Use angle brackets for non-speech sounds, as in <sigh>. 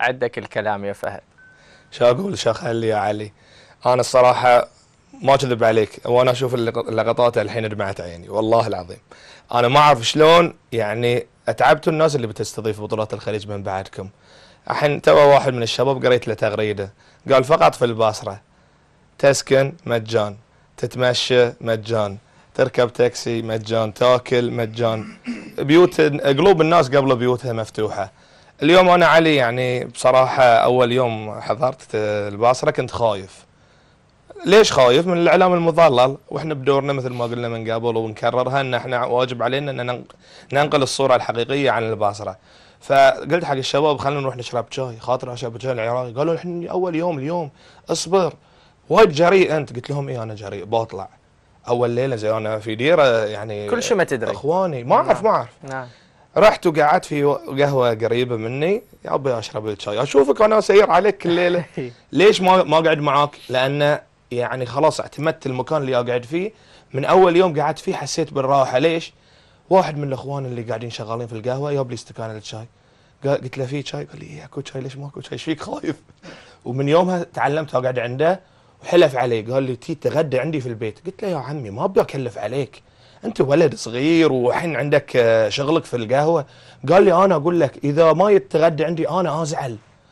عندك الكلام يا فهد شو اقول شو اخلي يا علي انا الصراحه ما اكذب عليك وانا اشوف اللقطات الحين دمعت عيني والله العظيم انا ما اعرف شلون يعني اتعبتوا الناس اللي بتستضيف بطولات الخليج من بعدكم الحين تو واحد من الشباب قريت له تغريده قال فقط في البصره تسكن مجان تتمشى مجان تركب تاكسي مجان تاكل مجان بيوت قلوب الناس قبل بيوتها مفتوحه اليوم انا علي يعني بصراحه اول يوم حضرت الباصره كنت خايف ليش خايف من الاعلام المضلل واحنا بدورنا مثل ما قلنا من قبل ونكررها ان احنا واجب علينا ان ننقل الصوره الحقيقيه عن الباصره فقلت حق الشباب خلينا نروح نشرب شاي خاطر اشرب شاي العراقي قالوا احنا اول يوم اليوم اصبر وايد جريء انت قلت لهم ايه انا جريء بطلع اول ليله زي انا في ديره يعني كل شيء ما تدري اخواني ما اعرف ما اعرف نعم رحت وقعدت في قهوه قريبه مني يا ابي اشرب الشاي اشوفك انا سير عليك الليله <laughs> إيه. ليش ما ما اقعد معاك لان يعني خلاص اعتمدت المكان اللي اقعد فيه من اول يوم قعدت فيه حسيت بالراحه ليش واحد من الاخوان اللي قاعدين شغالين في القهوه جاب لي استكان الشاي قلت له في شاي قال لي إيه، اكو شاي ليش ماكو شاي ايش فيك خايف <laughs> ومن يومها تعلمت اقعد عنده وحلف علي قال لي تي تغدى عندي في البيت قلت له يا عمي ما ابي اكلف عليك انت ولد صغير وحين عندك آه، شغلك في القهوه قال لي انا اقول لك اذا ما يتغدى عندي انا ازعل